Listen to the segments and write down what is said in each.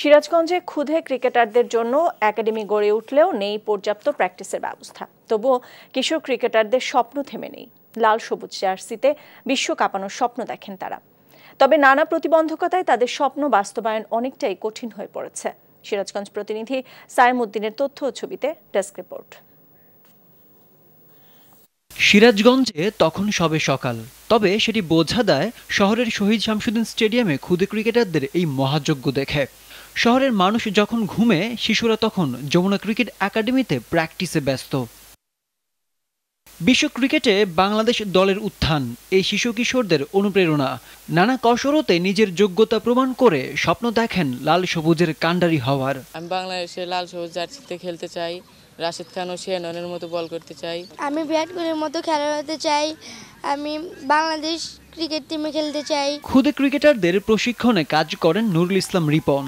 সিরাজগঞ্জে ক্ষুধে ক্রিকেটারদের জন্য একাডেমি গড়ে উঠলেও নেই পর্যাপ্ত প্র্যাকটিসের ব্যবস্থা তবুও কিশোর ক্রিকেটারদের স্বপ্ন থেমে নেই লাল সবুজ জার্সিতে বিশ্ব কাঁপানোর স্বপ্ন দেখেন তারা তবে নানা প্রতিবন্ধকতায় তাদের স্বপ্ন বাস্তবায়ন অনেকটাই কঠিন হয়ে পড়েছে সিরাজগঞ্জ প্রতিনিধি সায়েমউদ্দিনের তথ্য ছবিতে ডেস্ক রিপোর্ট সিরাজগঞ্জে তখন সবে সকাল তবে সেটি বোঝা দেয় শহরের শহীদ শামসুদ্দিন স্টেডিয়ামে ক্ষুদে ক্রিকেটারদের এই মহাযজ্ঞ দেখে শহরের মানুষ যখন ঘুমে শিশুরা তখন যমুনা ক্রিকেট একাডেমিতে প্র্যাকটিসে ব্যস্ত বিশ্ব ক্রিকেটে বাংলাদেশ দলের উত্থান এই শিশু কিশোরদের অনুপ্রেরণা নানা কসরতে নিজের যোগ্যতা প্রমাণ করে স্বপ্ন দেখেন লাল সবুজের কাণ্ডারি হওয়ার আমি বাংলাদেশে লাল সবুজ জার্সিতে খেলতে চাই রাশিদ খান ও শেহনের মতো বল করতে চাই আমি বিরাট কোহলির মতো খেলা হতে চাই আমি বাংলাদেশ ক্রিকেট টিমে খেলতে চাই খুদে ক্রিকেটারদের প্রশিক্ষণে কাজ করেন নুরুল ইসলাম রিপন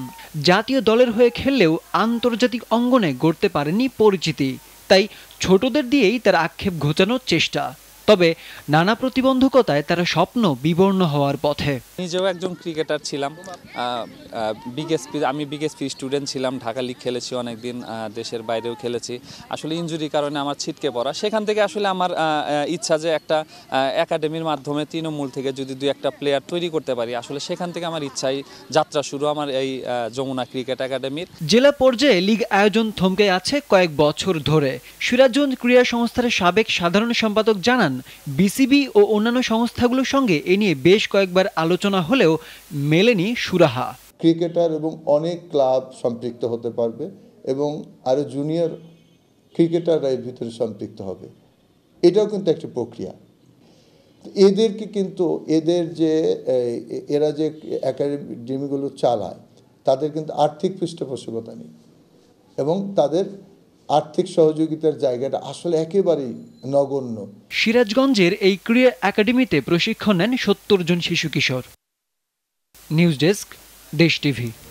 জাতীয় দলের হয়ে খেললেও আন্তর্জাতিক অঙ্গনে গড়তে পারেনি পরিচিতি তাই ছোটদের দিয়েই তার আক্ষেপ ঘোচানোর চেষ্টা তবে নানা প্রতিবন্ধকতায় তারা স্বপ্ন বিবর্ণ হওয়ার পথে নিজেও একজন ক্রিকেটার ছিলাম বিগেসপি আমি বিগেসপি স্টুডেন্ট ছিলাম ঢাকা লিগ খেলেছি অনেকদিন দেশের বাইরেও খেলেছি আসলে ইঞ্জুরি কারণে আমার ছিটকে পড়া সেখান থেকে আসলে আমার ইচ্ছা যে একটা একাডেমির মাধ্যমে তৃণমূল থেকে যদি দুই একটা প্লেয়ার তৈরি করতে পারি আসলে সেখান থেকে আমার ইচ্ছাই যাত্রা শুরু আমার এই যমুনা ক্রিকেট একাডেমির জেলা পর্যায়ে লীগ আয়োজন থমকে আছে কয়েক বছর ধরে সিরাজগঞ্জ ক্রীড়া সংস্থার সাবেক সাধারণ সম্পাদক জানান বিসিবি ও অন্যান্য সংস্থাগুলোর সঙ্গে এ নিয়ে বেশ কয়েকবার আলোচনা হলেও মেলেনি সুরাহা ক্রিকেটার এবং অনেক ক্লাব সম্পৃক্ত হতে পারবে এবং আরও জুনিয়র ক্রিকেটাররা এর ভিতরে সম্পৃক্ত হবে এটাও কিন্তু একটা প্রক্রিয়া এদেরকে কিন্তু এদের যে এরা যে একাডেমিগুলো চালায় তাদের কিন্তু আর্থিক পৃষ্ঠপোষকতা নেই এবং তাদের আর্থিক সহযোগিতার জায়গাটা আসলে একেবারেই নগণ্য সিরাজগঞ্জের এই ক্রীড়া একাডেমিতে প্রশিক্ষণ নেন সত্তর জন শিশু কিশোর নিউজ ডেস্ক দেশ টিভি